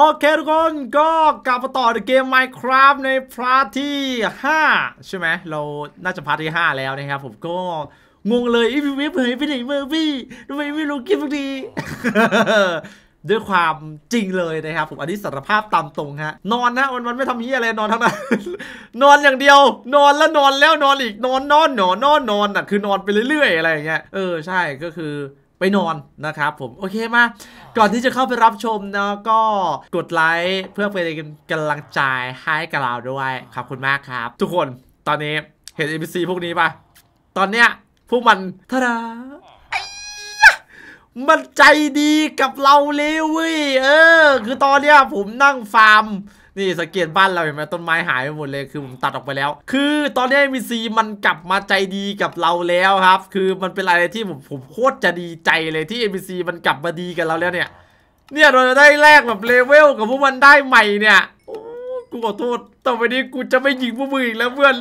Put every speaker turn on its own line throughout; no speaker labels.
โอเคทุกคนก็กลับมาต่อเกม Minecraft ในพาร์ทที่5 ใช่ไหม เราน่าจะพาร์ทที่ 5 แล้วนะครับผมก็งงเลย อีพีวิบเฮ้ยไปไหนเมอร์พี่ทำไมไม่รู้กคลิอดี ด้วยความจริงเลยนะครับผมอันนี้สารภาพตามตรงฮะ นอนนะวันวันไม่ทำยี่อะไรนอนทั้งนั้นนอนอย่างเดียว นอนแล้วนอนแล้วนอนอีก นอนนอนนอนนอนนอนอ่ะ คือนอนไปเรื่อย ๆ อะไรอย่างเงี้ยเออใช่ก็คือไปนอนนะครับผมโอเคมาก่อนที่จะเข้าไปรับชมเนาะก็กดไลค์ เพื่อเป็นกำลังใจให้กับเราด้วยขอบคุณมากครับ ทุกคนตอนนี้เห็น NPC พวกนี้ปะตอนเนี้ยพวกมันทาดามันใจดีกับเราเลยเว้ยเออ คือตอนเนี้ยผมนั่งฟาร์มนี่สังเกตบ้านเราเห็นไหมต้นไม้หายไปหมดเลยคือผมตัดออกไปแล้ว คือตอนนี้มีซีมันกลับมาใจดีกับเราแล้วครับ คือมันเป็นอะไรที่ผมผมโคตรจะดีใจเลยที่เอ c มันกลับมาดีกับเราแล้วเนี่ย เนี่ยเราได้แลกแบบเลเวลกับพวกมันได้ใหม่เนี่ยกูขอโทษต่อไปนี้กูจะไม่ยิงพวกมึงอีกแล้วเพื่อน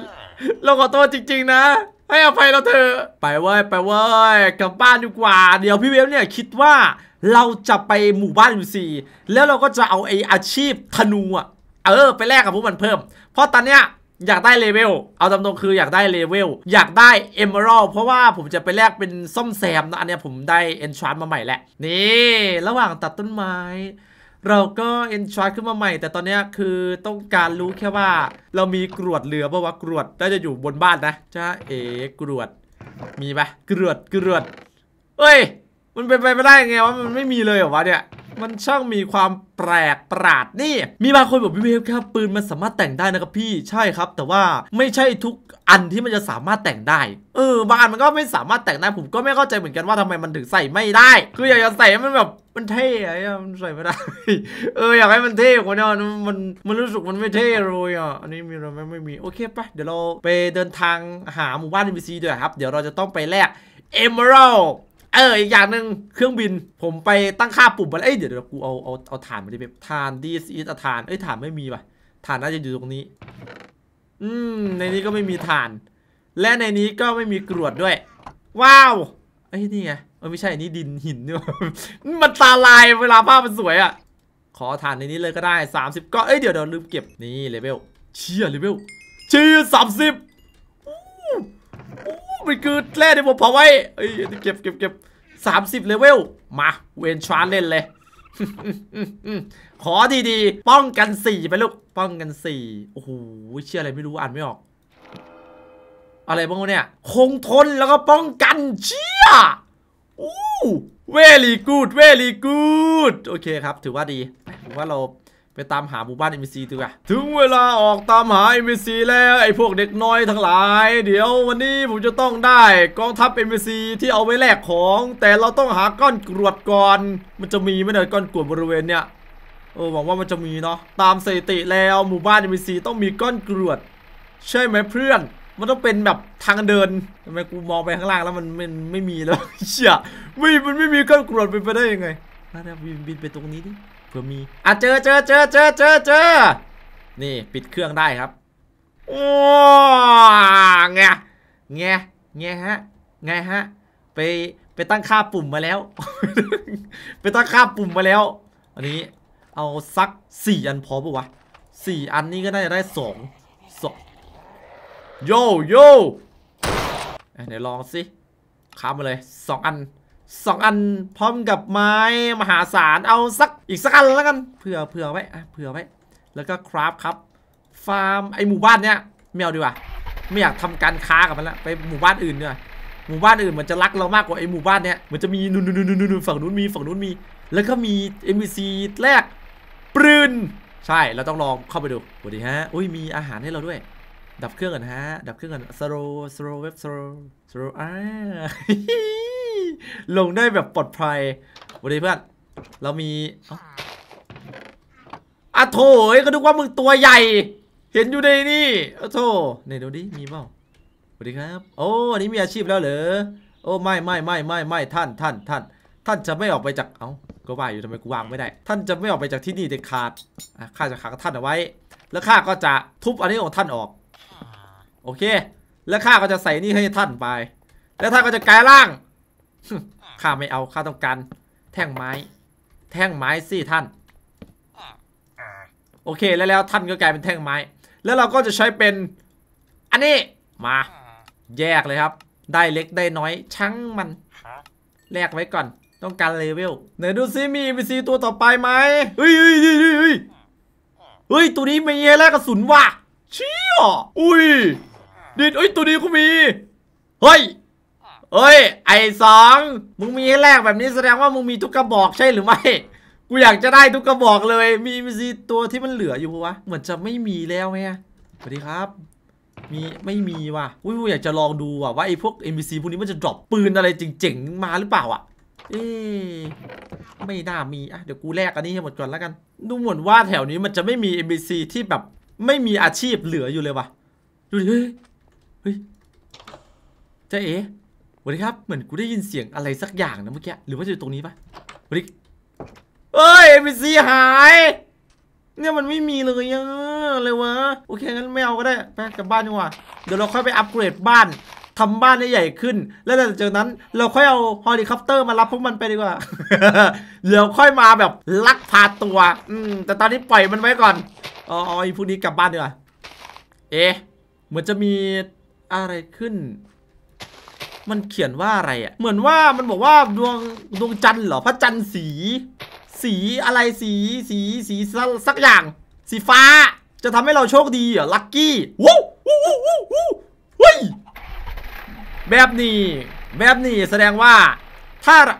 เราขอโทษจริง ๆ นะให้อภัยเราเถอะไปเว้ยไปเว้ยกลับบ้านดีกว่าเดี๋ยวพี่เวฟเนี่ยคิดว่าเราจะไปหมู่บ้านอยู่สีแล้วเราก็จะเอาไออาชีพธนูอะเออไปแลกกับพวกมันเพิ่มเพราะตอนเนี้ยอยากได้เลเวล เอาตามตรงคืออยากได้เลเวล อยากได้เอมเมอรัลเพราะว่าผมจะไปแลกเป็นซ่อมแซมนะอันเนี้ยผมได้เอนชาร์ดมาใหม่แหละ นี่ระหว่างตัดต้นไม้ เราก็เอนชาร์ดขึ้นมาใหม่ แต่ตอนนี้คือต้องการรู้แค่ว่า เรามีกรวดเหลือเพราะว่ากรวดน่าจะอยู่บนบ้านนะจ้าเอ๋กรวด มีปะกรวดกรวดเอ้ยมันเป็นไปไม่ได้ไงว่ามันไม่มีเลยเหรอวะเนี่ย มันช่างมีความแปลกประหลาดนี่ มีบางคนบอกพี่เวฟครับ ปืนมันสามารถแต่งได้นะครับพี่ ใช่ครับ แต่ว่าไม่ใช่ทุกอันที่มันจะสามารถแต่งได้ เออบางอันมันก็ไม่สามารถแต่งได้ผมก็ไม่เข้าใจเหมือนกันว่าทำไมมันถึงใส่ไม่ได้ คืออยากจะใส่มันแบบมันเท่อะมันใส่ไม่ได้ เอออยากให้มันเท่กว่านี้มันมันรู้สึกมันไม่เท่เลยอ่ะ อันนี้มีเราไม่ไม่มีโอเคปะเดี๋ยวเราไปเดินทางหาหมู่บ้านมีซีด้วยครับ เดี๋ยวเราจะต้องไปแลกเอเมอรัลเออ อีกอย่างหนึ่งเครื่องบิน ผมไปตั้งค่าปุ่มมาเอ้ย เดี๋ยวเดี๋ยวกูเอาเอาเอาฐานมาดิเป๊ปฐานดีซีฐาน เอ้ยฐานไม่มีป่ะฐานน่าจะอยู่ตรงนี้ อืม ในนี้ก็ไม่มีฐาน และในนี้ก็ไม่มีกรวดด้วย ว้าวเอ้ยนี่ไงมันไม่ใช่นี่ดินหินเนี่ยมันตาลายเวลาภาพมันสวยอะ่ะขอฐานในนี้เลยก็ได้ 30ก็เอ้ย เดี๋ยวเดี๋ยวลืมเก็บ นี่เลเวล เชียร์เลเวล เชียร์สามสิบมันคือแร่ที่ผมเผาไว้ เอ้ย เก็บเก็บเก็บสามสิบเลเวล มาเวนชาร์เล่นเลย ขอดีๆ ป้องกันสี่ไปลูก ป้องกันสี่โอ้โห เชื่ออะไรไม่รู้อ่านไม่ออก อะไรบ้างเนี่ย คงทนแล้วก็ป้องกันเชี่ยอู้เวลี่กูด เวลี่กูด โอเคครับ ถือว่าดี ถือว่าเราไปตามหาหมู่บ้านเอ p c ดีกว่าถึงเวลาออกตามหาเอมซีแล้วไอ้พวกเด็กน้อยทั้งหลาย เดี๋ยววันนี้ผมจะต้องได้กองทัพเอมซีที่เอาไว้แลกของ แต่เราต้องหาก้อนกรวดก่อน มันจะมีไหมเนี่ยก้อนกรวดบริเวณเนี่ยเออหวังว่ามันจะมีเนาะ ตามสถิติแล้วหมู่บ้านเอมซีต้องมีก้อนกรวด ใช่ไหมเพื่อน มันต้องเป็นแบบทางเดินทำไมกูมองไปข้างล่างแล้วมันมันไม่มีแล้วเชี่ยไม่มันไม่มีก้อนกรวดไปไปได้ยังไงนะบินบินไปตรงนี้ดิื่อมีอ่ะเจอเจอเจอเจอเจอเจอ นี่ ปิดเครื่องได้ครับโอ้เงเงเงฮะเงฮะ ไปไปตั้งค่าปุ่มมาแล้ว ไปตั้งค่าปุ่มมาแล้วอันนี้เอาซักสี่อันพอปะวะสี่อันนี้ก็น่าจะได้สองสอง โยโย่เดี๋ยวลองสิค้ามาเลยสองอันสองอันพร้อมกับไม้มหาศาลเอาสักอีกสักอันแล้วกันเผื่อเผื่อไว้เผื่อไว้แล้วก็คราฟครับฟาร์มไอหมู่บ้านเนี้ยไม่เอาดีกว่าไม่อยากทำการค้ากับมันละไปหมู่บ้านอื่นเนี่ยหมู่บ้านอื่นมันจะรักเรามากกว่าไอหมู่บ้านเนี้ยมันจะมีนู่นนู่นนู่นฝั่งนู้นมีฝั่งนู้นมีแล้วก็มีเอ็มีซีแรกปรืน ใช่เราต้องลองเข้าไปดูสวัสดีฮะอุ้ยมีอาหารให้เราด้วย ดับเครื่องกันฮะ ดับเครื่องกันสโลสโลเว็บสโลสโลอ่าลงได้แบบปลอดภัยวันนี้เพื่อน เรามีอะโถเอ้ก็นึกว่ามึงตัวใหญ่ เห็นอยู่ในนี่อะโถในี่ดูดิ มีเปล่าสวัสดีครับ โอ้ อันนี้มีอาชีพแล้วเหรอ โอ้ไม่ไม่ไม่ไม่ไม่ท่านท่านท่าน ท่านจะไม่ออกไปจาก เอ้าก็ว่าอยู่ทำไมกูวางไม่ได้ ท่านจะไม่ออกไปจากที่นี่เด็ดขาดข้าจะขังท่านเอาไว้ แล้วข้าก็จะทุบอันนี้ของท่านออก โอเค แล้วข้าก็จะใส่นี่ให้ท่านไป แล้วท่านก็จะกลายร่างข้าไม่เอาข้าต้องการแท่งไม้ แท่งไม้สิท่าน โอเคแล้วแล้วท่านก็กลายเป็นแท่งไม้ แล้วเราก็จะใช้เป็น อันนี้มา แยกเลยครับ ได้เล็กได้น้อยชั้งมันแลกไว้ก่อน ต้องการเลเวลไหนดูซิมี n ซีตัวต่อไปไหมเฮ้ยเฮ้ยเฮ้ยเฮ้ยเฮ้ยตัวนี้มีแลกกระสุนว่ะเชี่ยอุ้ยดิดเฮ้ยตัวนี้ก็มีเฮ้ยเอ้ยไอ้สองมึงมีให้แลกแบบนี้แสดงว่ามึงมีทุกกระบอกใช่หรือไม่ กูอยากจะได้ทุกกระบอกเลย มี มีซีตัวที่มันเหลืออยู่ปะวะเหมือนจะไม่มีแล้วไงสวัสดีครับ มีไม่มีว่ะอุ้ยกูอยากจะลองดูว่ะว่าไอ้พวก NPC พวกนี้มันจะดรอปปืนอะไรเจ๋งๆ มาหรือเปล่าอ่ะ เอ๊ไม่น่ามีอ่ะเดี๋ยวกูแลกอันนี้ให้หมดก่อนแล้วกัน ดูเหมือนว่าแถวนี้มันจะไม่มี NPC ที่แบบไม่มีอาชีพเหลืออยู่เลยว่ะดูดิเฮ้ย เฮ้ยเจ๊เอ๋วัสดีครับ เหมือนกูได้ยินเสียงอะไรสักอย่างนะเมื่อกี้หรือว่าจะอยู่ตรงนี้ปะวัสดีเอ้ยเอ็มซีหาย เนี่ยมันไม่มีเลยอะเลยวะ โอเคงั้นไม่เอาก็ได้ ไปกลับบ้านดีกว่าเดี๋ยวเราค่อยไปอัปเกรดบ้านทำบ้านให้ใหญ่ขึ้น แล้วหลังจากนั้นเราค่อยเอาฮอลิคอปเตอร์มารับพวกมันไปดีกว่าเดี๋ยวค่อยมาแบบ ลักพาตัวอืมแต่ตอนนี้ปล่อยมันไว้ก่อนอ๋ออีพวกนี้กลับบ้านดีกว่าเอ๊ะเหมือนจะมีอะไรขึ้นมันเขียนว่าอะไรอ่ะเหมือนว่ามันบอกว่าดวงดวงจันทร์เหรอพระจันทร์สี สีอะไรสีสีสีสักอย่าง สีฟ้า จะทำให้เราโชคดีเหรอลัคกี้วู้วู้วู้วู้วู้วู้แบบนี้ แบบนี้แสดงว่า ถ้าเรา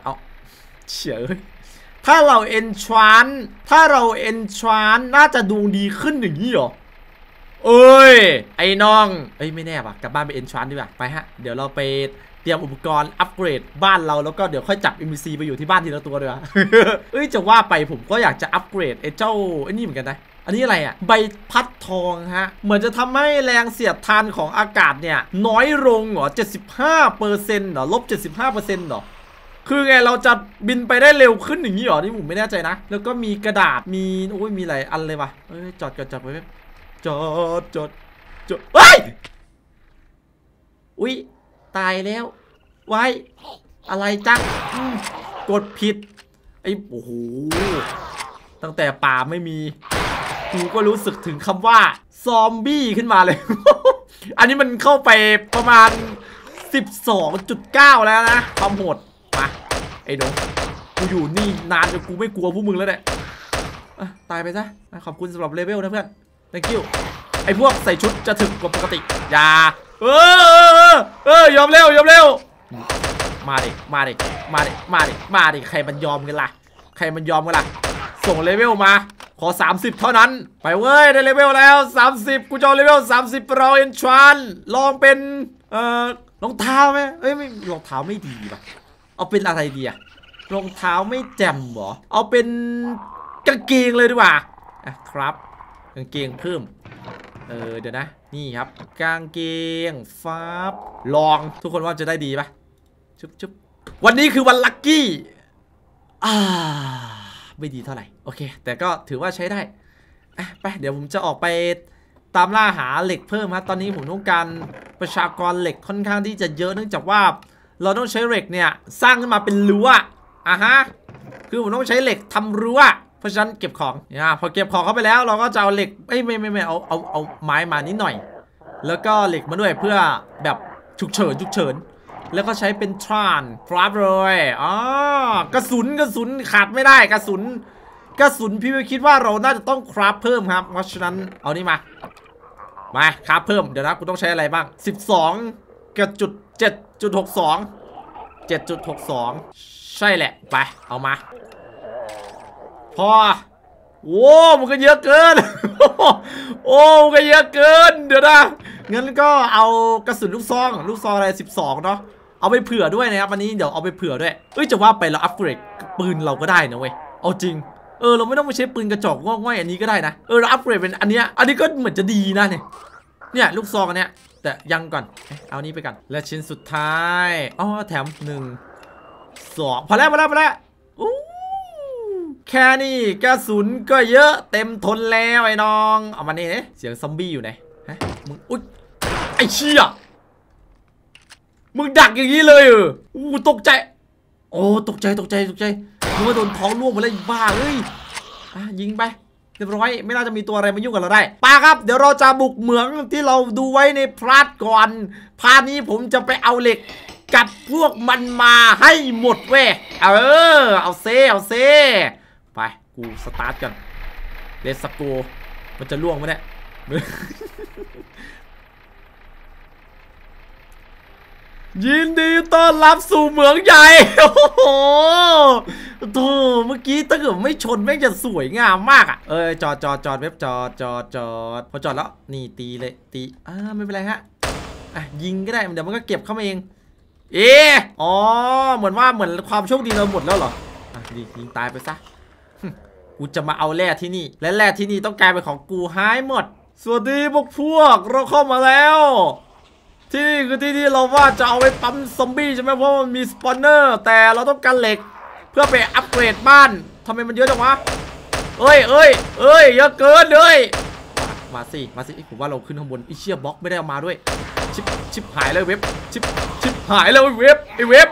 เฉยถ้าเราเอนชวานถ้าเราเอนชวานน่าจะดวงดีขึ้นอย่างนี้เหรอเอ้ย ไอ้น้อง เอ้ยไม่แน่ว่ะกลับบ้านไปเอนชานดีกว่าไปฮะเดี๋ยวเราไปตรียมอุปกรณ์อัปเกรดบ้านเราแล้วก็เดี๋ยวค่อยจับ MBC ไปอยู่ที่บ้านทีละตัวเลยวะเอ้ยจะว่าไปผมก็อยากจะอัปเกรด ไอ้เจ้าไอ้นี่เหมือนกันนะ อันนี้อะไรอะ่ะ ใบพัดทองฮะ เหมือนจะทำให้แรงเสียดทานของอากาศเนี่ย น้อยลงเหรอ 75เปอร์เซ็นต์เหรอลบ 75เปอร์เซ็นต์เหรอ คือไงเราจะบินไปได้เร็วขึ้นอย่างนี้เหรอ นี่ผมไม่แน่ใจนะ แล้วก็มีกระดาษมีโอ้ยมีอะไรอันเลยวะเอ้ยจอดจอดจอดไปจอดจอดจอดเฮ้ยอุ้ยตายแล้วไว้ อะไรจังกดผิดไอ้โอ้โห ตั้งแต่ป่าไม่มี กูก็รู้สึกถึงคำว่าซอมบี้ขึ้นมาเลย อันนี้มันเข้าไปประมาณ 12.9 แล้วนะความโหดมา ไอ้หนูกูอยู่นี่นานจนกูไม่กลัวพวกมึงแล้วเนี่ยตายไปซะ ขอบคุณสำหรับเลเวลนะเพื่อน thank you ไอ้พวกใส่ชุดจะถึกกว่าปกติอย่าเออเออเออยอมเร็วยอมเร็วมาดิมาดิมาดิมาดิมาดิใครมันยอมกันล่ะ ใครมันยอมกันล่ะส่งเลเวลมา ขอ 30 เท่านั้น ไปเว้ยได้เลเวลแล้ว 30 กูจองเลเวล30เราเอนชรานลองเป็นเอ่อรองเท้าไหมเอ้ยไม่รองเท้าไม่ดีป่ะเอาเป็นอะไรดีอะรองเท้าไม่แจ่มหรอเอาเป็นกางเกงเลยดีกว่าครับกางเกงเพิ่มเออเดี๋ยวนะนี่ครับกางเกงฟ้าลองทุกคนว่าจะได้ดีปะชุบชุบวันนี้คือวันลัคกี้ อ่าไม่ดีเท่าไหร่ โอเค แต่ก็ถือว่าใช้ได้อะไปเดี๋ยวผมจะออกไปตามล่าหาเหล็กเพิ่มครับ ตอนนี้ผมต้องการประชากรเหล็กค่อนข้างที่จะเยอะเนื่องจากว่า เราต้องใช้เหล็กเนี่ย สร้างขึ้นมาเป็นรั้วอ่ะฮะคือผมต้องใช้เหล็กทำรั้วเพราะฉะนั้นเก็บของนะพอเก็บของเข้าไปแล้วเราก็จะเอาเหล็กไม่ไม่ไม่เอาเอาเอาไม้มานิดหน่อย แล้วก็เหล็กมาด้วยเพื่อแบบฉุกเฉินฉุกเฉินแล้วก็ใช้เป็นทรานครับเลยอ๋อกระสุนกระสุนขาดไม่ได้กระสุน กระสุนพี่คิดว่าเราน่าจะต้องคราฟเพิ่มครับ เพราะฉะนั้นเอานี่มามาคราฟเพิ่มเดี๋ยวนะกูต้องใช้อะไรบ้าง12กับจุด7.62 7.62 ใช่แหละไปเอามาพอโอ้มันก็เยอะเกิน โอ้มันก็เยอะเกิน เดี๋ยวนะงั้นก็เอากระสุนลูกซองลูกซองอะไรสสิบองเนาะเอาไปเผื่อด้วยนะครับวันนี้เดี๋ยวเอาไปเผื่อด้วยเอ้ยจะว่าไปเราอัปเกรด ปืนเราก็ได้นะเว้ยเอาจริงเออเราไม่ต้องไปใช้ปืนกระจอกง่อยอันนี้ก็ได้นะเออเราอัปเกรดเป็นอันเนี้ยอันนี้ก็เหมือนจะดีนะ เนี่ยเนี่ยลูกซองอันเนี้ย แต่ยังก่อนเอานี้ไปก่อนและชิ้นสุดท้ายอ๋อแถมหนึ่งสองพอแล้วพอแล้วพอแล้วอูแค่นี้กระสุนก็เยอะเต็มทนแล้วไอ้น้อง เอามานี่เสียงซอมบี้อยู่ไหนฮะมึงอุ๊ยไอ้เชี่ยมึงดักอย่างนี้เลยเอออู้ตกใจ โอ้ ตกใจตกใจ ตกใจ มึงมาโดนท้องล่วงไปเลยบ้าเอ้ยอ่ะยิงไปเรียบร้อย ไม่น่าจะมีตัวอะไรมายุ่งกับเราได้ป้าครับ เดี๋ยวเราจะบุกเหมืองที่เราดูไว้ในพลาดก่อนพาร์ทนี้ผมจะไปเอาเหล็กกัดพวกมันมาให้หมดเว้ยเออ เอาเซ เอาเซกูสตาร์ทกันเลสโกมันจะล่วงไหมเนี่ยยินดีต้อนรับสู่เมืองใหญ่ โอ้โหโธ่เมื่อกี้ถ้าเกิดไม่ชนแม่งจะสวยงามมากอ่ะเออ จอดจอดจอดเว็บจอดจอดจอดพอจอดแล้ว นี่ตีเลย ตีอ่าไม่เป็นไรฮะอ่ะยิงก็ได้ เดี๋ยวมันก็เก็บเข้ามาเอง เอออ๋อ เหมือนว่าเหมือนความโชคดีเราหมดแล้วเหรออ่ะยิงตายไปซะกูจะมาเอาแร่ที่นี่และแร่ที่นี่ต้องกลายเป็นของกูหายหมด สวัสดีพวกพวกเราเข้ามาแล้ว ที่นี่คือที่ที่เราว่าจะเอาไปปั๊มซอมบี้ใช่ไหมเพราะมันมีสปอนเนอร์ แต่เราต้องการเหล็กเพื่อไปอัปเกรดบ้านทำไมมันเยอะจังวะเอ้ยเอ้ยเอ้ยเยอะเกินเลยมาสิมาสิผมว่าเราขึ้นข้างบนไอเชี่ยบล็อกไม่ได้เอามาด้วย ชิปชิปหายเลยเว็บ ชิปชิปหายเลยเว็บ ไอเว็บ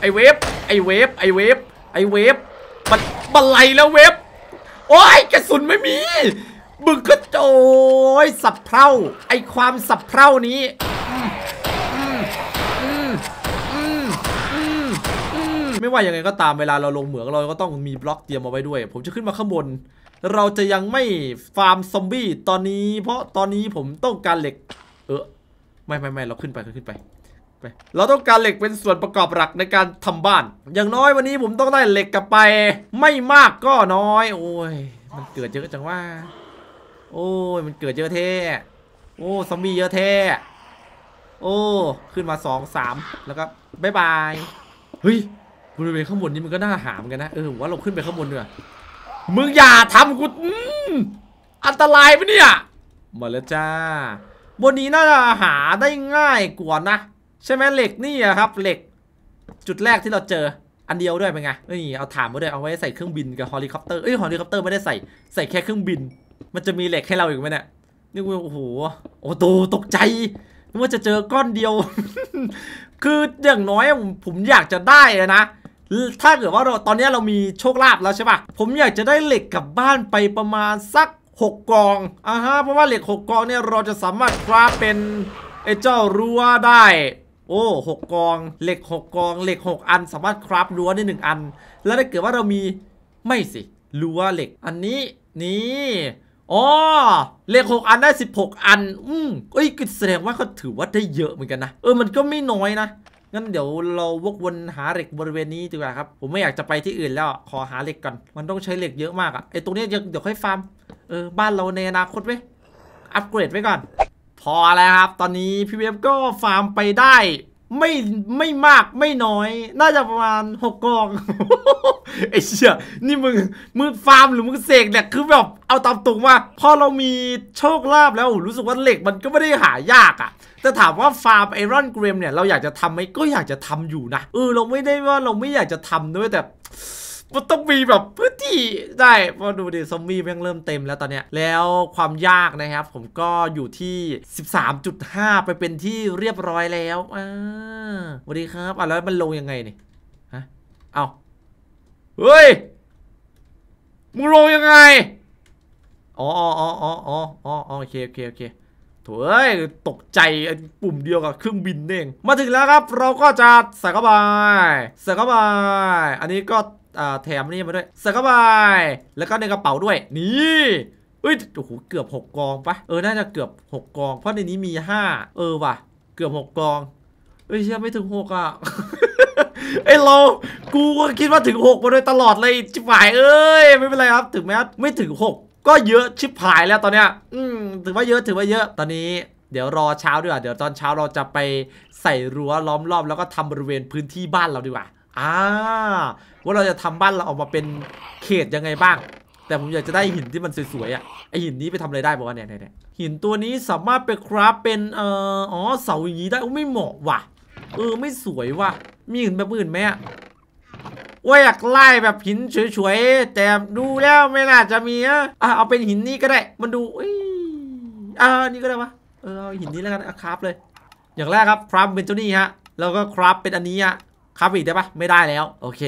ไอเว็บไอเว็บไอเว็บไอเว็บมันอะไรแล้วเว็บโอ้ยกระสุนไม่มีบึกก็โจยสับเพร่า ไอความสับเพร่านี้ไม่ว่ายังไงก็ตามเวลาเราลงเหมืองเราก็ต้องมีบล็อกเตรียมเอาไว้ด้วย ผมจะขึ้นมาข้างบนเราจะยังไม่ฟาร์มซอมบี้ตอนนี้เพราะตอนนี้ผมต้องการเหล็ก เออไม่ไม่ไม่เราขึ้นไปขึ้นไปไปเราต้องการเหล็กเป็นส่วนประกอบหลักในการทำบ้าน อย่างน้อยวันนี้ผมต้องได้เหล็กกลับไป ไม่มากก็น้อย โอ้ย มันเกิดเยอะจังว่า โอ้ย มันเกิดเยอะแท้โอ้ซอมบี้เยอะแท้โอ้ ขึ้นมาสองสาม แล้วก็บายบาย เฮ้ยบริเวณข้างบนนี้มันก็น่าหามกันนะ เออ ว่าเราขึ้นไปข้างบนเนอะมึงอย่าทำกูอันตรายปะเนี่ยมาแล้วจ้า บนนี้น่าจะหาได้ง่ายกว่านะใช่ไหมเหล็กนี่ครับเหล็กจุดแรกที่เราเจอ อันเดียวด้วยเป็นไงนี่เอาถามมาด้วยเอาไว้ใส่เครื่องบินกับฮอลิคอปเตอร์เอ้ยฮอลิคอปเตอร์ไม่ได้ใส่ใส่แค่เครื่องบิน มันจะมีเหล็กให้เราอีกไหมเนี่ยนี่โอ้โหโอ้โตตกใจนึกว่าจะเจอก้อนเดียว คืออย่างน้อยผมอยากจะได้นะถ้าเกิดว่าเราตอนนี้เรามีโชคลาภแล้วใช่ปะผมอยากจะได้เหล็กกลับบ้านไปประมาณสัก 6กองอ่าฮะเพราะว่าเหล็ก 6กองเนี่ยเราจะสามารถคราเป็นไอ้เจ้ารั้วได้โอ้หกกอง เหล็ก 6 กอง เหล็ก 6 อัน สามารถคราฟรั้วได้ 1 อัน แล้วถ้าเกิดว่าเรามีไม่สิรั้วเหล็กอันนี้นี่อ๋อเหล็หกอันได้ 16 อันอืมเอ้ยแสดงว่าเขาถือว่าได้เยอะเหมือนกันนะเออมันก็ไม่น้อยนะงั้นเดี๋ยวเราวกวนหาเหล็กบริเวณนี้ดีกว่าครับ ผมไม่อยากจะไปที่อื่นแล้วขอหาเหล็กก่อนมันต้องใช้เหล็กเยอะมากอะไอตรงนี้เดี๋ยวค่อยฟาร์มเออบ้านเราในอนาคตไหมอัปเกรดไว้ก่อนพอแล้วครับตอนนี้พี่เวฟก็ฟาร์มไปได้ไม่ไม่มากไม่น้อย น่าจะประมาณหกกองไอ้เชี่ยนี่มึงมึงฟาร์มหรือมึงเสกเนี่ยคือแบบเอาตามตรงว่าพอเรามีโชคลาภแล้วรู้สึกว่าเหล็กมันก็ไม่ได้หายากอะ่ะ แต่ถามว่าฟาร์มไอรอนเกรมเนี่ยเราอยากจะทำไหมก็อยากจะทำอยู่นะเออเราไม่ได้ว่าเราไม่อยากจะทำด้วยแต่มันต้องมีแบบพื้นที่ได้มาดูดิ ซอมบี้มันเริ่มเต็มแล้วตอนเนี้ยแล้วความยากนะครับ ผมก็อยู่ที่ 13.5 ไปเป็นที่เรียบร้อยแล้วอ่าสวัสดีครับ อ่ะ แล้วมันลงยังไงนี่ฮะเอาเฮ้ยมึงลงยังไง อ๋ออ๋ออ๋ออ๋ออ๋อโอเคโอเคโอเคถเอยตกใจปุ่มเดียวกับเครื่องบินเองมาถึงแล้วครับเราก็จะใส่เข้าไปใส่เข้าไปอันนี้ก็แถมนี่มาด้วยสกบายแล้วก็ในกระเป๋าด้วยนี่เอ้ยโอ้โหเกือบ 6 กองปะเออน่าจะเกือบ6กองเพราะในนี้มี 5เออว่ะ เกือบ 6 กองเอ้ยเชื่อไม่ถึง6อ่ะไอเรากูก็คิดว่าถึง6มาโดยตลอดเลยชิบหายเอ้ยไม่เป็นไรครับถึงแม้ไม่ถึง6ก็เยอะชิบหายแล้วตอนเนี้ยอืมถือว่าเยอะถือว่าเยอะตอนนี้ เดี๋ยวรอเช้าดีกว่าเดี๋ยวตอนเช้าเราจะไปใส่รั้วล้อมรอบแล้วก็ทำบริเวณพื้นที่บ้านเราดีกว่าอ่าว่าเราจะทำบ้านเราออกมาเป็นเขตยังไงบ้าง แต่ผมอยากจะได้หินที่มันสวยๆอ่ะไอหินนี้ไปทำอะไรได้บอกว่าเนี่ยเนี่ยหินตัวนี้สามารถไปคราฟเป็นเอ่ออ๋อเสาอย่างนี้ได้ไม่เหมาะว่ะ เออไม่สวยว่ะมีหินแบบอื่นไหมอ่ะว่าอยากไล่แบบหินสวยๆแต่ดูแล้วไม่น่าจะมีอ่ะเอาเป็นหินนี้ก็ได้มันดูอ่านี่ก็ได้วะเออหินนี้แล้วกันคราฟเลยอย่างแรกครับคราฟเป็นเจ้านี่ฮะ แล้วก็คราฟเป็นอันนี้อ่ะคาบอีกได้ปะไม่ได้แล้วโอเค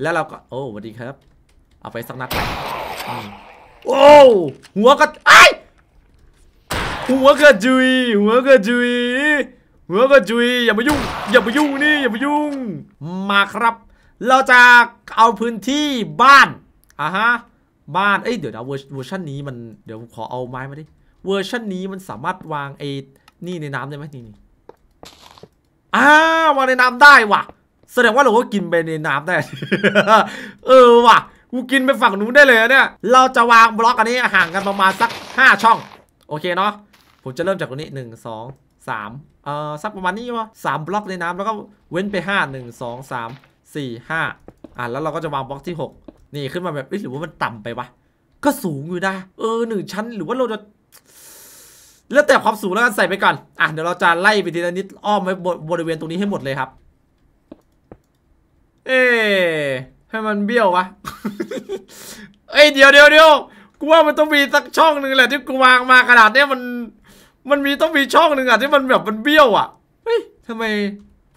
แล้วเราก็โอ้สวัสดีครับ เอาไปสักนัดโอ้หัวก็ไอหัวก็จุยหัวก็จุยหัวก็จุยอย่ามายุ่งอย่ามายุ่งนี่อย่ามายุ่งมาครับ เราจะเอาพื้นที่บ้านอ่ะฮะบ้านเอ้ยเดี๋ยวนะเวอร์ชันนี้มันเดี๋ยวผมขอเอาไม้มาดิเวอร์ชันนี้มันสามารถวางไอ้นี่ในน้ำได้ไหมนี่นี่อ้าวในน้ำได้ว่ะ แสดงว่าเราก็กินไปในน้ำได้ เออว่ะ กูกินไปฝั่งนู้นได้เลยเนี่ย เราจะวางบล็อกอันนี้ห่างกันประมาณสัก 5 ช่องโอเคเนาะผมจะเริ่มจากตรงนี้1 2 3เอ่อสักประมาณนี้วะสามบล็อกในน้ำแล้วก็เว้นไป5 1 2 3 4 5อ่ะแล้วเราก็จะวางบล็อกที่ 6 นี่ขึ้นมาแบบหรือว่ามันต่ำไปวะก็สูงอยู่นะเออหนึ่งชั้นหรือว่าเราจะเลือกแต่ความสูงแล้วกันใส่ไปก่อนอ่ะ เดี๋ยวเราจะไล่ไปทีละนิดอ้อมไปบริเวณตรงนี้ให้หมดเลยครับ เอ๊ให้มันเบี้ยววะเอ้ย เดี๋ยวเดี๋ยวเดี๋ยวกูว่ามันต้องมีสักช่องหนึ่งแหละที่กูวางมาขนาดเนี้ยมัน มันมีต้องมีช่องหนึ่งอะที่มันแบบมันเบี้ยวอะเฮ้ยทำไม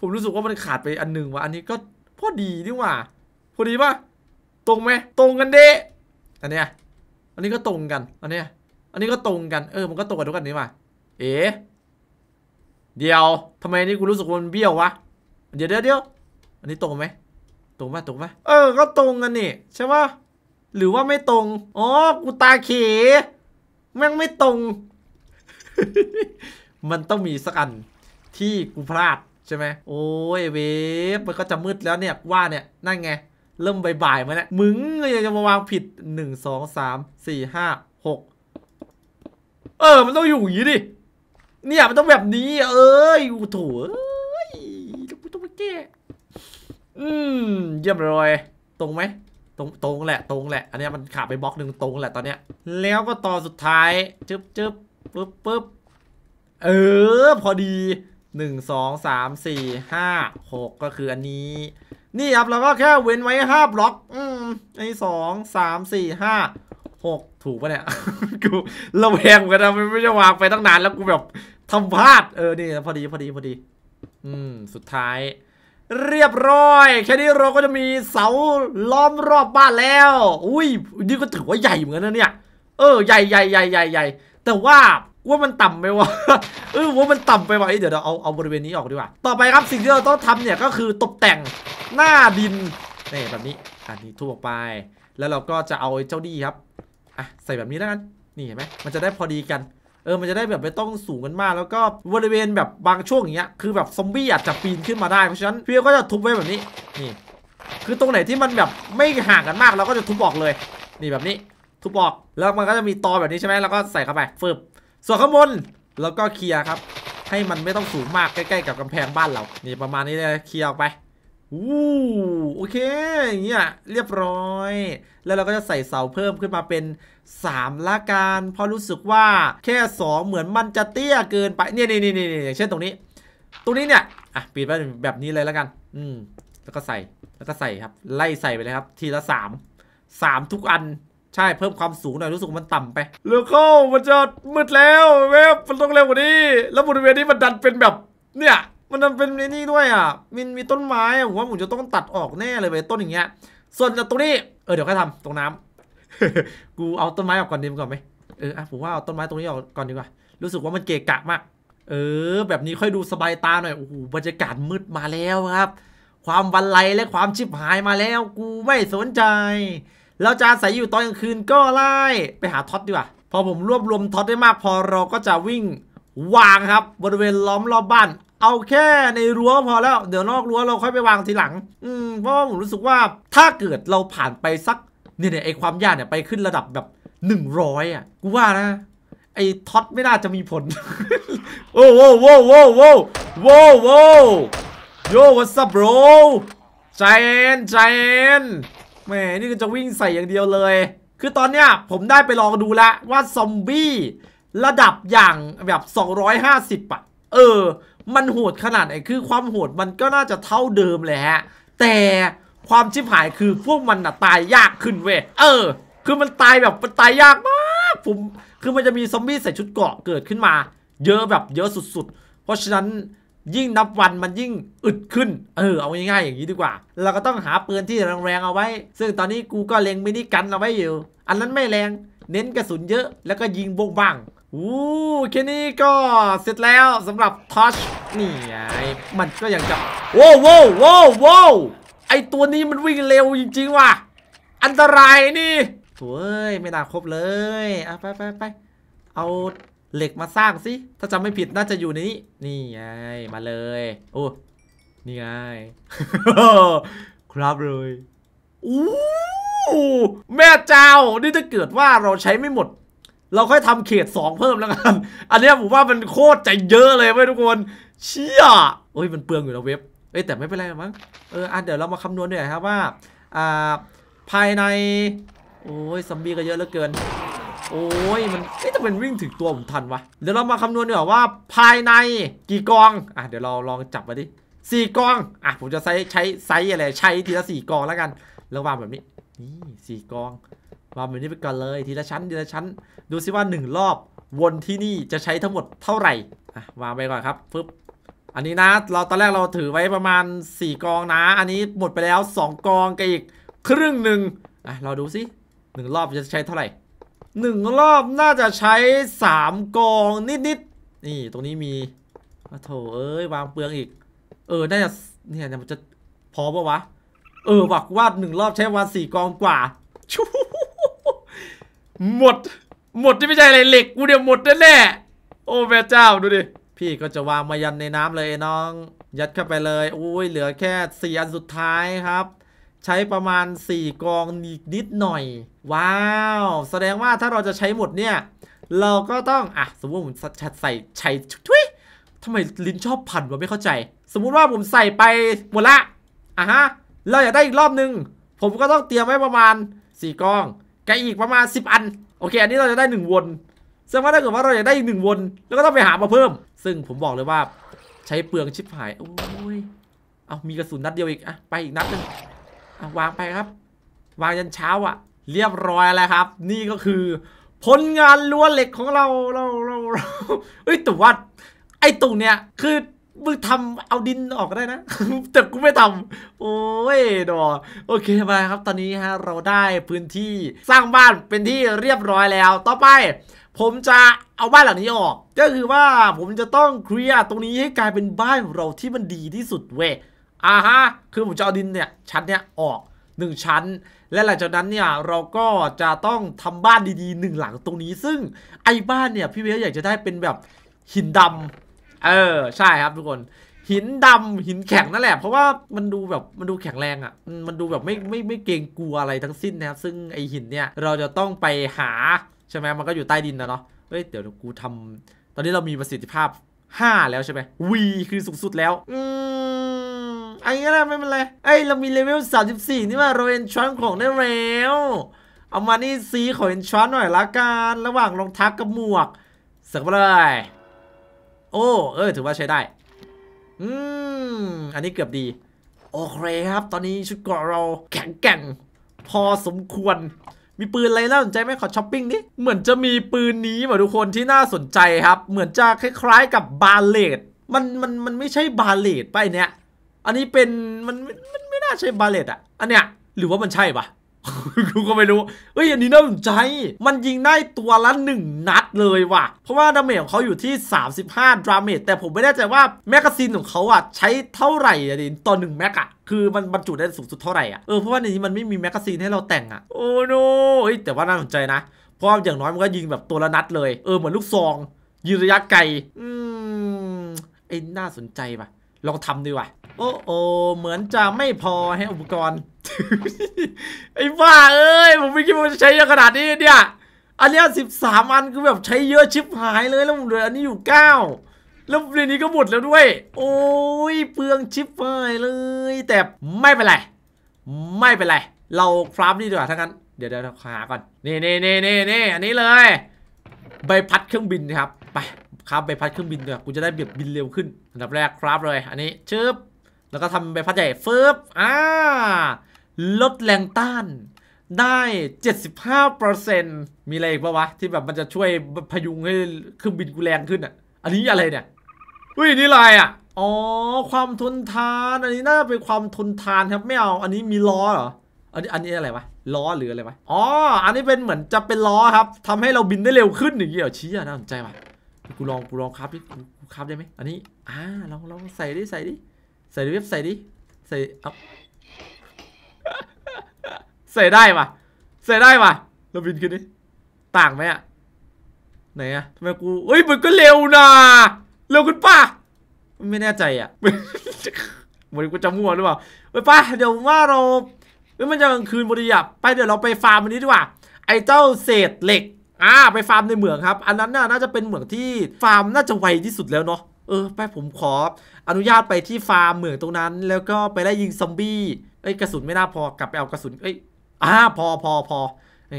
ผมรู้สึกว่ามันขาดไปอันหนึ่งวะอันนี้ก็พอดีดีกว่าพอดีปะตรงไหมตรงกันเด้อันเนี้ยอันนี้ก็ตรงกัน อันเนี้ยอันนี้ก็ตรงกัน เออ มันก็ตรงกันทุกันนี้มาเอ๋เดี๋ยวทำไมนี่กูรู้สึกว่ามันเบี้ยววะ เดี๋ยวเดี๋ยว อันนี้ตรงไหม ตรงปะตรงปะเออ ก็ตรงกันนี่ ใช่ปะหรือว่าไม่ตรง อ๋อ กูตาเขแม่งไม่ตรง มันต้องมีสักอันที่กูพลาดใช่ไหมโอ้ยเวฟ มันก็จะมืดแล้วเนี่ย ว่าเนี่ย นั่นไง เริ่มบ่ายๆมาแล้วมึงยังจะมาวางผิดหนึ่งงสสสอามี่ ห้า หกเออ มันต้องอยู่อย่างนี้ดิ เนี่ย มันต้องแบบนี้ เอ้ยโอ้โถเอ้ยต้องไปแก้ อืมเยี่ยมเลย ตรงไหม ตรงตรงแหละ ตรงแหละ อันนี้มันขาดไปบล็อกหนึ่งตรงแหละตอนเนี้ย แล้วก็ตอนสุดท้าย จึ๊บจึ๊บปึ๊บปึ๊บเออ พอดี หนึ่งสองสามสี่ ห้า หกก็คืออันนี้ นี่ครับเราก็แค่เว้นไว้ห้าบล็อก อืมอนสอง สาม สี่ ห้าหกถูกปะเนี่ยกูระแวงกันนะไม่ไจะวางไปตั้งนานแล้วกูแบบทำพลาดเออ นี่พอดีพอดีพอดีอืมสุดท้าย เรียบร้อย แค่นี้เราก็จะมีเสาล้อมรอบบ้านแล้ว อุ้ยนี่ก็ถือว่าใหญ่เหมือนกันะเนี่ย เออใหญ่ใหญ่ใหญ่ใหญ่ใหญ่แต่ว่าว่ามันต่ำไปวะเออว่ามันต่ำไปวะเดี๋ยวเราเอาเอาบริเวณนี้ออกดีกว่า ต่อไปครับสิ่งที่เราต้องทำเนี่ยก็คือตกแต่งหน้าดินนี่แบบนี้อันนี้ทุบออกไป แล้วเราก็จะเอาเจ้าดีครับอะใส่แบบนี้แล้วกันนี่เห็นไหมมันจะได้พอดีกัน เออ มันจะได้แบบไม่ต้องสูงกันมาก แล้วก็บริเวณแบบบางช่วงอย่างเงี้ย คือแบบซอมบี้อาจจะปีนขึ้นมาได้ เพราะฉะนั้นพี่ก็จะทุบไว้แบบนี้ นี่ คือตรงไหนที่มันแบบไม่ห่างกันมาก เราก็จะทุบออกเลย นี่แบบนี้ ทุบออก แล้วมันก็จะมีตอแบบนี้ใช่ไหมแล้วก็ใส่เข้าไปฟืบส่วนข้างบนแล้วก็เคลียร์ครับ ให้มันไม่ต้องสูงมาก ใกล้ๆ กับกำแพงบ้านเรา นี่ประมาณนี้เลยเคลียร์ออกไปอู้โอเคอย่างเงี้ยเรียบร้อย แล้วเราก็จะใส่เสาเพิ่มขึ้นมาเป็น 3ละกันเพราะรู้สึกว่าแค่ 2 เหมือนมันจะเตี้ยเกินไปเนี่ยนี่นี่นี่อย่างเช่นตรงนี้ ตรงนี้เนี่ยอ่ะปิดไปแบบนี้เลยแล้วกันอืมแล้วก็ใส่แล้วก็ใส่ครับ ไล่ใส่ไปเลยครับ ทีละ3 3ทุกอันใช่เพิ่มความสูงหน่อยรู้สึกมันต่ำไปเร็วเข้ามันจะมืดแล้วเว็บมันต้องเร็วกว่านี้ แล้วบริเวณนี้มันดันเป็นแบบเนี่ยมันเป็นนี่ด้วยอ่ะมนมีต้นไม้ผมว่าผมจะต้องตัดออกแน่เลยไปต้นอย่างเงี้ย ส่วนตรงนี้ เออเดี๋ยวค่อยทำตรงน้ำ กูเอาต้นไม้ออกก่อนดีกว่าไหมเอออะผมว่าเอาต้นไม้ตรงนี้ออกก่อนดีกว่า รู้สึกว่ามันเกะกะมาก เออ แบบนี้ค่อยดูสบายตาหน่อย โอ้โห บรรยากาศมืดมาแล้วครับ ความวันไลและความชิบหายมาแล้ว กูไม่สนใจ เราจะใส่อยู่ตอนกลางคืนก็ไล่ไปหาท็อตดีกว่า พอผมรวบรวมท็อตได้มาก พอเราก็จะวิ่งวางครับ บริเวณล้อมรอบบ้านเอาแค่ในรั้วพอแล้วเดี๋ยวนอกรั้วเราค่อยไปวางทีหลัง อืมเพราะว่าผมรู้สึกว่าถ้าเกิดเราผ่านไปสัก เนี่ยเนี่ยไอความยากเนี่ย ไปขึ้นระดับแบบหนึ่งร้อยอ่ะ กูว่านะ ไอท็อตไม่น่าจะมีผล โอ้โหโอ้โหโอ้โหโอ้โหโย่ what's up bro ใจนใจนแหมนี่ก็จะวิ่งใส่อย่างเดียวเลย คือตอนเนี้ยผมได้ไปลองดูแล้วว่าซอมบี้ระดับอย่างแบบ250อ่ะเออมันโหดขนาดไหนคือความโหดมันก็น่าจะเท่าเดิมแหละฮะแต่ความชิบหายคือพวกมันน่ะตายยากขึ้นเว้ยเออ คือมันตายแบบมันตายยากมากผมคือมันจะมีซอมบี้ใส่ชุดเกราะเกิดขึ้นมา เยอะแบบเยอะสุดๆ เพราะฉะนั้นยิ่งนับวันมันยิ่งอึดขึ้น เออ เอาง่ายๆอย่างนี้ดีกว่า เราก็ต้องหาปืนที่แรงๆเอาไว้ ซึ่งตอนนี้กูก็เล็งมินิกันเอาไว้อยู่อันนั้นไม่แรงเน้นกระสุนเยอะแล้วก็ยิงบงบ้างอู้แค่นี้ก็เสร็จแล้วสำหรับทัชนี่ไง มันก็ยังจะโว้โว้โว้โว้ไอตัวนี้มันวิ่งเร็วจริง ๆ ว่ะ อันตรายนี่ถวยไม่น่าครบเลยเอาไปไปไป เอาเหล็กมาสร้างสิ ถ้าจำไม่ผิดน่าจะอยู่ในนี้ นี่ไง มาเลยโอ้ นี่ไง ครับเลยอู้แม่เจ้านี่ถ้าเกิดว่าเราใช้ไม่หมดเราค่อยทำเขต 2 เพิ่มแล้วกัน อันนี้ผมว่ามันโคตรใจเยอะเลยเว้ยทุกคน เชี่ยโอ้ยมันเปลืองอยู่้วเว็บเอ้ยแต่ไม่เป็นไรมั้ง เอออ่ะเดี๋ยวเรามาคำนวณหน่อยครับว่า อ่า ภายใน โอ้ยซัมบี้ก็เยอะเหลือเกิน โอ้ยมันเอจะแต่มันวิ่งถึงตัวผมทันวะ เดี๋ยวเรามาคำนวณดีกว่าว่าภายใน กี่กอง อ่ะเดี๋ยวเราลองจับมาดิสี่กอง อ่ะผมจะใช้ใช้ไซส์อะไรใช้ทีละสี่กองแล้วกัน่องววาแบบนี้ นี่สี่กองมาแบบนี้ไปก่อนเลย ทีละชั้น ทีละชั้น ดูซิว่า1รอบ วนที่นี่จะใช้ทั้งหมดเท่าไหร่วางไปก่อน ครับปึ๊บอันนี้นะ เราตอนแรกเราถือไว้ประมาณ4กองนะ อันนี้หมดไปแล้ว2กองกับอีกครึ่งหนึ่งเราดูสิหนึ่ง รอบจะใช้เท่าไหร่หนึ่งรอบน่าจะใช้3กองนิดๆนี่ตรงนี้มีโถเอ้ยวางเปลืองอีก เออน่าจะเนี่ยมันจะพอปะวะเออหวักว่าหนึ่งรอบใช้วันสี่กองกว่าชูหมด หมดที่ไม่ใช่อะไรเหล็ก กูเดี๋ยวหมดแน่โอ้แม่เจ้าดูดิ พี่ก็จะวางมายันในน้ำเลยน้อง ยัดเข้าไปเลยอุ้ยเหลือแค่สี่อันสุดท้ายครับ ใช้ประมาณ 4กองนิดนิดหน่อย ว้าว แสดงว่าถ้าเราจะใช้หมดเนี่ย เราก็ต้อง อ่ะ สมมติผมใส่ใช้ทุยทำไมลิ้นชอบพันวะไม่เข้าใจ สมมุติว่าผมใส่ไปหมดละอ่ะฮะเราอยากได้อีกรอบนึง ผมก็ต้องเตรียมไว้ประมาณ4กองไกลอีกประมาณ 10 อัน โอเค อันนี้เราจะได้ 1 วนแสดงว่าถ้าเกิดว่าเราอยากได้อีกหนึ่งวน แล้วก็ต้องไปหามาเพิ่ม ซึ่งผมบอกเลยว่า ใช้เปลืองชิปหาย โอ้ย เอามีกระสุนนัดเดียวอีก อ่ะ ไปอีกนัดนึงอาวางไปครับ วางยันเช้าอ่ะ เรียบร้อยแล้วครับ นี่ก็คือ ผลงานล้วนเหล็กของเราเราเราเราเอ้ยแต่ว่าไอ้ตรงเนี้ยคือมึงทำเอาดินออกก็ได้นะ แต่กูไม่ทำโอ้ยดอโอเคมาครับตอนนี้ฮะเราได้พื้นที่สร้างบ้านเป็นที่เรียบร้อยแล้ว ต่อไปผมจะเอาบ้านหลังนี้ออกก็คือว่าผมจะต้องเคลียร์ตรงนี้ให้กลายเป็นบ้านของเราที่มันดีที่สุดเว้ยอ่าฮะคือผมจะเอาดินเนี่ยชั้นเนี่ยออกหนึ่งชั้น และหลังจากนั้นเนี่ยเราก็จะต้องทำบ้านดีๆหนึ่งหลังตรงนี้ ซึ่งไอ้บ้านเนี่ยพี่เวฟอยากจะได้เป็นแบบหินดำเออ ใช่ครับทุกคน หินดำหินแข็งนั่นแหละ เพราะว่ามันดูแบบมันดูแข็งแรงอะ่ะ มันดูแบบไม่ไม่ไม่เกรงกลัวอะไรทั้งสิ้นนะครับ ซึ่งไอหินเนี่ยเราจะต้องไปหา ใช่ไหมมันก็อยู่ใต้ดินนะเนาะเฮ้ย เดี๋ยวกูทำ ตอนนี้เรามีประสิทธิภาพ 5 แล้วใช่ไหมวีคือสูงสุดแล้ว อืมไอ้เงี้ยไม่เป็นไรไอ้เรามีเลเวล34 นี่ว่าเราเอนชอนของได้แล้วเอามานี่ซีขอเอนชอนหน่อยละกันระหว่างรองทักกับหมวก เสร็จไปเลยโอ้เออถือว่าใช้ได้ อืม อันนี้เกือบดี โอเคครับ ตอนนี้ชุดเกราะเราแข็งแกร่ง พอสมควร มีปืนอะไรน่าสนใจไหมขอช้อปปิ้งดิเหมือนจะมีปืนนี้ว่ะทุกคนที่น่าสนใจครับ เหมือนจะคล้าย ๆกับบาเลตมันมัน มันไม่ใช่บาเลตไปเนี้ยอันนี้เป็นมันมันไม่น่าใช่บาเลตอะอันเนี้ยหรือว่ามันใช่ปะกูก็ไม่รู้ เอ้ยอันนี้น่าสนใจ มันยิงได้ตัวละหนึ่งนัดเลยว่ะ เพราะว่าดาเมจของเขาอยู่ที่ 35 ดาเมจแต่ผมไม่แน่ใจว่าแมกกาซีนของเขาอ่ะใช้เท่าไหร่อะดิต่องแม็กอะคือมันบรรจุได้สูงสุดเท่าไหร่อ่ะเออเพราะว่าในนี้มันไม่มีแมกกาซีนให้เราแต่งอ่ะ โอ้โนเ้ยแต่ว่าน่าสนใจนะเพราะอย่างน้อยมันก็ยิงแบบตัวละนัดเลยเออเหมือนลูกซองยิงระยะไกลอืมไอ้น่าสนใจป่ะลองทำดีกว่า โอ้โอเหมือนจะไม่พอให้อุปกรณ์ ไอ้บ้าเอ้ย ผมไม่คิดว่าจะใช้เยอะขนาดนี้เนี่ย อันนี้สิบสามอันคือแบบใช้เยอะชิบหายเลย แล้วผมเหลืออันนี้อยู่เก้าแล้วเรนนี้ก็หมดแล้วด้วย โอ้ย เปลืองชิปหายเลย แต่ ไม่เป็นไร ไม่เป็นไร เราคราฟนี่ดีกว่าทั้งนั้นเดี๋ยวเดี๋ยวหา ก่อน นี่นี่นี่นี่นี่อันนี้เลย ใบพัดเครื่องบินครับ ไปครับใบพัดเครื่องบินเนี่ยกูจะได้แบบบินเร็วขึ้นอันดับแรกครับเลย อันนี้ชึบแล้วก็ทำใบพัดใหญ่ฟึบอ่าลดแรงต้านได้ 75%มีอะไรอีกปะวะที่แบบมันจะช่วยพยุงให้เครื่องบินกูแรงขึ้นอ่ะอันนี้อะไรเนี่ยอุ้ยนี่อะไรอ่ะอ๋อความทนทานอันนี้น่าเป็นความทนทานครับ ไม่เอา อันนี้มีล้อเหรออันนี้อันนี้อะไรวะล้อหรืออะไรวะอ๋ออันนี้เป็นเหมือนจะเป็นล้อครับ ทำให้เราบินได้เร็วขึ้นอย่างเงี้ยเชี้่ะน่าสนใจว่ะกูลองกูลองครับดิกูครับได้ไหม อันนี้ อ่า ลองลองใส่ดิ ใส่ดิ ใส่ดิเว็บใส่ดิ ใส่ เอาใส่ได้ปะใส่ได้ปะเราบินขึ้นดิ ต่างไหมอ่ะ ไหนอ่ะทำไมกูเฮ้ยมันก็เร็วนะ เร็วขึ้นป่ะไม่แน่ใจอ่ะเหมือนกูจะมั่วหรือ เปล่าไปป่ะเดี๋ยวว่าเราเฮ้ยมันจะกลางคืนบริยับไปเดี๋ยวเราไปฟาร์มอันนี้ดีกว่าไอเจ้าเศษเหล็กอ่าไปฟาร์ม ในเหมือง ครับ อันนั้นน่าจะเป็นเหมืองที่ฟาร์ม น่าจะไวที่สุดแล้วเนาะเออไปผมขอ อนุญาตไปที่ฟาร์มเหมือง ตรงนั้น แล้วก็ไปได้ยิงซอมบี้เอ้ยกระสุนไม่น่าพอกลับไปเอากระสุนเอ้ยอ่า พอพอพอ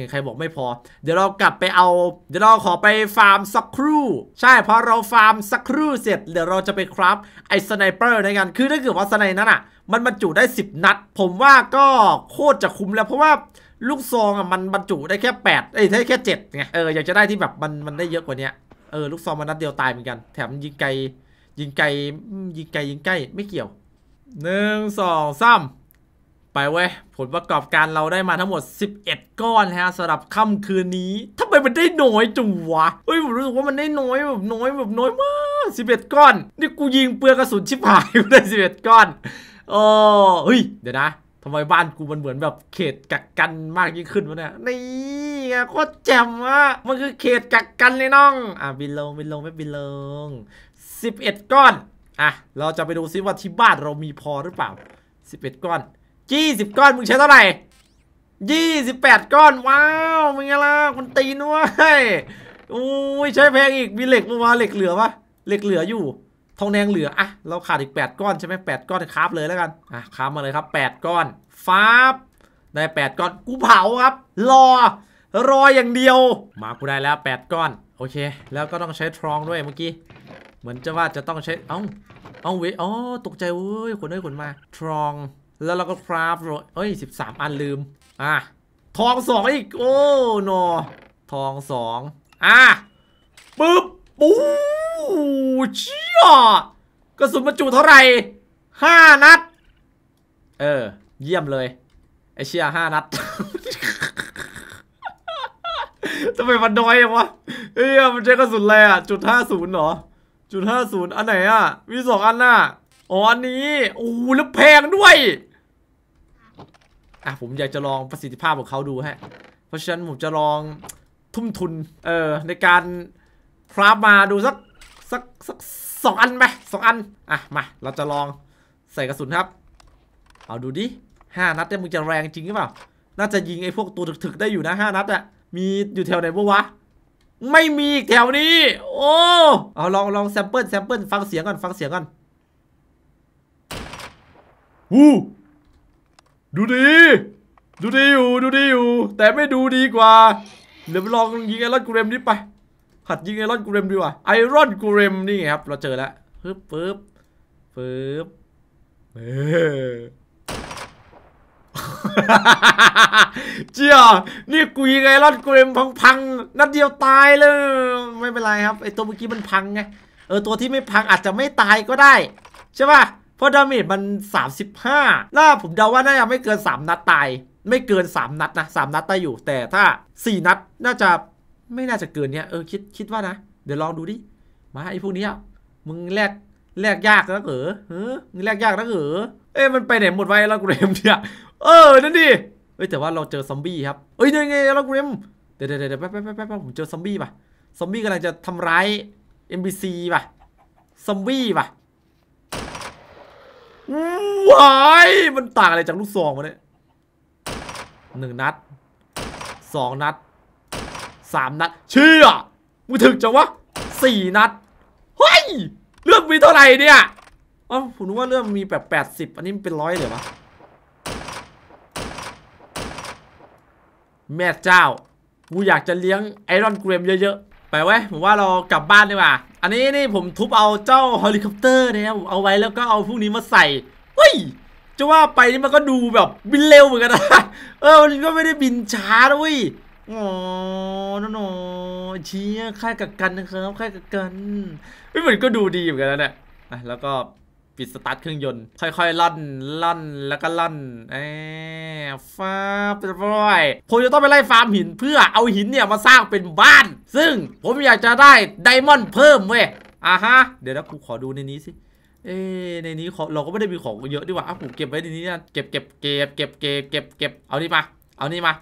ใครบอกไม่พอ เดี๋ยวเรากลับไปเอา เดี๋ยวเราขอไปฟาร์มสักครู่ใช่พอเราฟาร์มสักครู่เสร็จ เดี๋ยวเราจะไปครับ ไอ้สไนเปอร์ในกานคือถ้าเกิดว่าสไนนั้นอ่ะมันบรรจุได้ 10นัดผมว่าก็โคตรจะคุ้มแล้วเพราะว่าลูกซองอ่ะมันบรรจุได้แค่แปดเอ้ยค่แค่เจ็ดไงเอออยากจะได้ที่แบบ มันมันได้เยอะกว่านี้เออลูกซองมันนัดเดียวตายเหมือนกัน แถมยิงไกล ยิงไกลยิงไกลยิงใกล้ไม่เกี่ยวหนึ่งสองสามไปเว้ยผลประกอบการเราได้มาทั้งหมด 11 ก้อนฮะสำหรับค่ำคืนนี้ทำไมมันได้น้อยจังวะเฮ้ยผมรู้สึกว่ามันได้น้อยแบบน้อยแบบน้อยมาก11 ก้อนนี่กูยิงเปลือกกระสุนชิบหายได้11 ก้อนโอ้เฮ้ย เดี๋ยวนะทำไมบ้านกูมันเหมือนแบบเขตกักกันมากยิ่งขึ้นวะเนี่ย นี่โคตรแจ่มวะมันคือเขตกักกันเลยน้อง อ่ะบินลงบินลงไม่บินลง 11 ก้อน อ่ะ เราจะไปดูซิว่าที่บ้านเรามีพอหรือเปล่า 11 ก้อน 20 ก้อนมึงใช้เท่าไหร่28 ก้อน ว้าวมึงอะไรคนตีนว้ยอุ้ย ใช้แพงอีก มีเหล็กมาเหล็กเหลือปะเหล็กเหลืออยู่ทองแดงเหลืออ่ะเราขาดอีก 8 ก้อนใช่ไหมแปดก้อนคราฟเลยแล้วกันอ่ะคราฟมาเลยครับ 8 ก้อนฟ้าบได้8ก้อนกูเผาครับ รอรออย่างเดียวมากูได้แล้ว 8 ก้อนโอเค แล้วก็ต้องใช้ทรองด้วยเมื่อกี้ เหมือนจะว่าจะต้องใช้ เอ้าเอ้าเวอ๋อตกใจเว้ยขนได้ขนมาทรองแล้วเราก็คราฟเอ้ย13 อันลืมอ่ะทองสองอีกโอ้โนทองสองอ่ะปึ๊บปุ๊บเชี่ยกระสุนบรรจุเท่าไหร่ห้านัด เออเยี่ยมเลยไอเชี่ยห้านัดทำไมมันน้อยวะเอ้ย มันใช้กระสุนอะไรอ่ะ จุดห้าศูนย์เหรอ จุดห้าศูนย์อันไหนอ่ะมีสองอันน่ะ อ๋ออันนี้โอ้แล้วแพงด้วย อ่ะ ผมอยากจะลองประสิทธิภาพของเขาดูฮะ เพราะฉะนั้นผมจะลองทุ่มทุน เออในการคราฟมาดูสักสักสักสองอันไหมสองอันอ่ะมา เราจะลองใส่กระสุนครับ เอาดูดิห้านัดเนี่ยมึงจะแรงจริงหรือเปล่าน่าจะยิงไอ้พวกตัวถึกๆได้อยู่นะห้านัดอะมีอยู่แถวไหนบ้างวะไม่มีแถวนี้ โอ้ เอาลองลองแซมเปิลแซมเปิลฟังเสียงก่อนฟังเสียงก่อนวู้ดูดีดูดีอยู่ดูดีอยู่แต่ไม่ดูดีกว่าเดี๋ยวลองยิงไอ้รถกูเรมนี้ไปผัดยิงไอรอนกูเรมดีกว่าไอรอนกูเรมนี่ไงครับ เราเจอแล้วปึ๊บปึ๊บปึ๊บเอเจียนี่กูยิงไอรอนกูเรมพังๆนัดเดียวตายเลย ไม่เป็นไรครับไอตัวเมื่อกี้มันพังไงเออตัวที่ไม่พังอาจจะไม่ตายก็ได้ ใช่ป่ะเพราะดาเมจมัน 35น่าผมเดาว่าน่าจะไม่เกิน 3 นัดตาย ไม่เกิน 3 นัดนะ 3 นัดได้อยู่แต่ถ้า 4 นัดน่าจะไม่น่าจะเกินเนี้ยเออคิดคิดว่านะ เดี๋ยวลองดูดิมาไอ้พวกนี้มึงแลกแลกยากนะเหรอเออมึงแลกยากนะเหรอเอ้มันไปไหนหมดไวแล้วกูเรมเนี่ย เออนั่นดิเอ้แต่ว่าเราเจอซอมบี้ครับ เอ้ยยังไง เรากูเรมเดี๋ยวเดี๋ยวเดี๋ยวแป๊บแป๊บแป๊บผมเจอซอมบี้ป่ะซอมบี้กำลังจะทำร้ายีซ c ป่ะซอมบี้ป่ะว้ายมันต่างอะไรจากลูกซองมาเนี่ยหนึ่งนัดสองนัดสามนัดเชื่อมึงถึกจังวะสี่นัดเฮ้ย เลือดมีเท่าไหร่เนี่ยอ๋อผมนึกว่าเลือดมีแบบแปดสิบอันนี้เป็นร้อยเลยวะแม่เจ้ากูอยากจะเลี้ยงไอรอนเกรมเยอะๆ ไปไว้ผมว่าเรากลับบ้านดีกว่า อันนี้นี่ผมทุบเอาเจ้าเฮลิคอปเตอร์เนี่ยเอาไว้แล้วก็เอาพวกนี้มาใส่เฮ้ยจะว่าไปนี่มันก็ดูแบบบินเร็วเหมือนกันนะเออมันก็ไม่ได้บินช้าด้วยอ๋อน้องเชียค่ายกักกันนะครับค่ายกักกันไม่เหมือนก็ดูดีเหมือนกันแล้วเนี่ยแล้วก็ปิดสตาร์ทเครื่องยนต์ ค่อยๆลั่น ลั่นแล้วก็ลั่นเออฟ้าไปล่อยผมจะต้องไปไล่ฟาร์ม หินเพื่อเอาหินเนี่ยมาสร้างเป็นบ้าน ซึ่งผมอยากจะได้ไดมอนด์เพิ่มเว้ย อ่ะฮะ เดี๋ยวนะกูขอดูในนี้สิ เอ้ในนี้เราก็ไม่ได้มีของเยอะดีกว่า อ่ะผมเก็บไว้ในนี้นะเก็บเก็บเก็บเก็บ เก็บ เก็บ เก็บ เอานี่มา เอานี่มา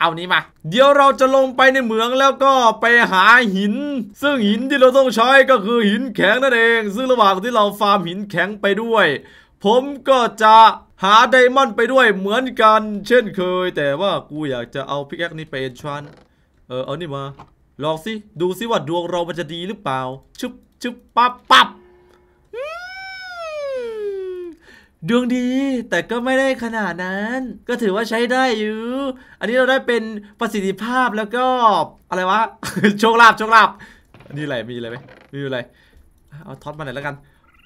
เอานี้มา เดี๋ยวเราจะลงไปในเหมืองแล้วก็ไปหาหิน ซึ่งหินที่เราต้องใช้ก็คือหินแข็งนั่นเอง ซึ่งระหว่างที่เราฟาร์มหินแข็งไปด้วย ผมก็จะหาไดมอนด์ไปด้วยเหมือนกัน เช่นเคย แต่ว่ากูอยากจะเอาพิกแอคนี้ไปเอนชรนเออเอานี่มาลองสิดูสิว่าดวงเรามันจะดีหรือเปล่าชึบชึบปั๊บปั๊บดวงดีแต่ก็ไม่ได้ขนาดนั้น ก็ถือว่าใช้ได้อยู่ อันนี้เราได้เป็นประสิทธิภาพแล้วก็อะไรวะโชคลาภโชคลาภนนี้อะไรมีอะไรไหมมีอะไรเอาท็อตมาหน่อยแล้วกัน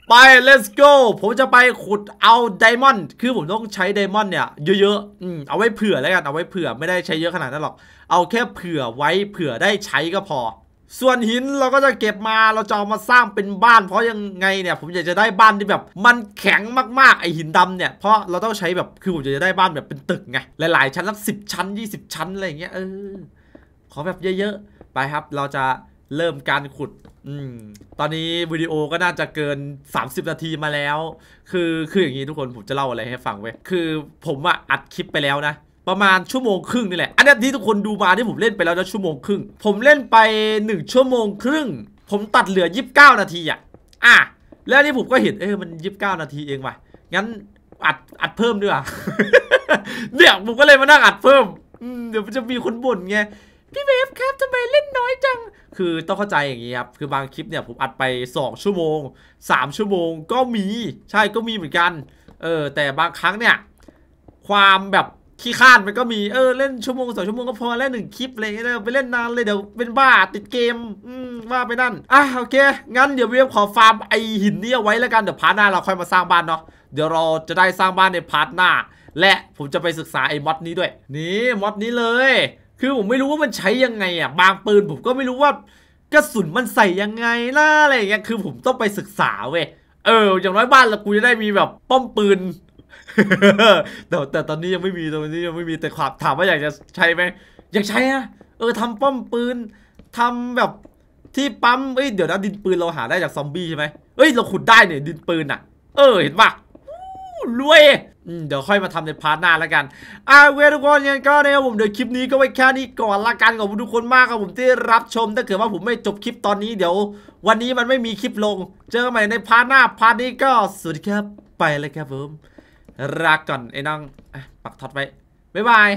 ไป let's go ผมจะไปขุดเอาไดมอนด์คือผมต้องใช้ไดมอนด์เนี่ยเยอะๆอเอาไว้เผื่อแล้วกันเอาไว้เผื่อไม่ได้ใช้เยอะขนาดนั้นหรอกเอาแค่เผื่อไว้เผื่อได้ใช้ก็พอส่วนหินเราก็จะเก็บมาเราจะเอามาสร้างเป็นบ้าน เพราะยังไงเนี่ย ผมอยากจะได้บ้านที่แบบ มันแข็งมากๆไอหินดำเนี่ยเพราะเราต้องใช้แบบคือผมอยากจะได้บ้านแบบเป็นตึกไงหลาย ๆชั้นสักสิบชั้น 20 ชั้นอะไรอย่างเงี้ยเออขอแบบเยอะๆไปครับเราจะเริ่มการขุด อืมตอนนี้วิดีโอก็น่าจะเกิน 30 นาทีมาแล้ว คือคืออย่างนี้ทุกคนผมจะเล่าอะไรให้ฟังเว้ยคือ ผมอะอัดคลิปไปแล้วนะประมาณชั่วโมงครึ่งนี่แหละ อันนี้ที่ทุกคนดูมาที่ผมเล่นไปแล้วนะชั่วโมงครึ่ง ผมเล่นไป1ชั่วโมงครึ่ง ผมตัดเหลือ29 นาทีอ่ะอ่ะแล้วนี่ผมก็เห็นเออมัน29นาทีเองว่ะงั้นอัดอัดเพิ่มดีกว่าเดี๋ยวผมก็เลยมานั่งอัดเพิ่มเดี๋ยวมันจะมีคนบ่นไง พี่เวฟครับทำไมเล่นน้อยจัง คือต้องเข้าใจอย่างนี้ครับ คือบางคลิปเนี่ยผมอัดไป 2 ชั่วโมง 3 ชั่วโมงก็มีใช่ก็มีเหมือนกัน เออ แต่บางครั้งเนี่ยความแบบขี้คาดมันก็มี เออเล่นชั่วโมงสองชั่วโมงก็พอแล้วหนึ่งคลิปอะไรเงี้ยไปเล่นนานเลยเดี๋ยวเป็นบ้าติดเกม อืมว่าไปนั่น อ่ะโอเค งั้นเดี๋ยวเวียมขอฟาร์มไอหินนี้เอาไว้แล้วกันเดี๋ยวพาร์ทหน้าเราค่อยมาสร้างบ้านเนาะเดี๋ยวเราจะได้สร้างบ้านในพาร์ทหน้า และผมจะไปศึกษาไอ้มอดนี้ด้วย นี่มอดนี้เลย คือผมไม่รู้ว่ามันใช้ยังไงอ่ะบางปืนผมก็ไม่รู้ว่า กระสุนมันใส่ยังไงล่ะอะไรเงี้ยคือผมต้องไปศึกษาเว้ยเออ อย่างน้อยบ้านเรากูจะได้มีแบบป้อมปืนแต่แต่ตอนนี้ยังไม่มีตอนนี้ยังไม่มีแต่ความถามว่าอยากจะใช้ไหมอยากใช้นะเออทำป้อมปืนทำแบบที่ปั๊มเอ้ยเดี๋ยวนะดินปืนเราหาได้จากซอมบี้ใช่ไหมเอ้ยเราขุดได้เนี่ยดินปืนอ่ะเออเห็นปะรวยเดี๋ยวค่อยมาทำในพาร์ทหน้าแล้วกัน อ่าเวทุกคนยังก็นะัผมเดี๋ยวคลิปนี้ก็ไว้แค่นี้ก่อนละกันขอบคุณทุกคนมากครับผมที่รับชมถ้าเกิดว่าผมไม่จบคลิปตอนนี้เดี๋ยว วันนี้มันไม่มีคลิปลงเจอกันใหม่ในพาร์ทหน้าพาร์ทนี้ก็สวัสดีครับไปเลยครับผมลาก่อนไอ้น้องปักท็อตไว้บ๊ายบาย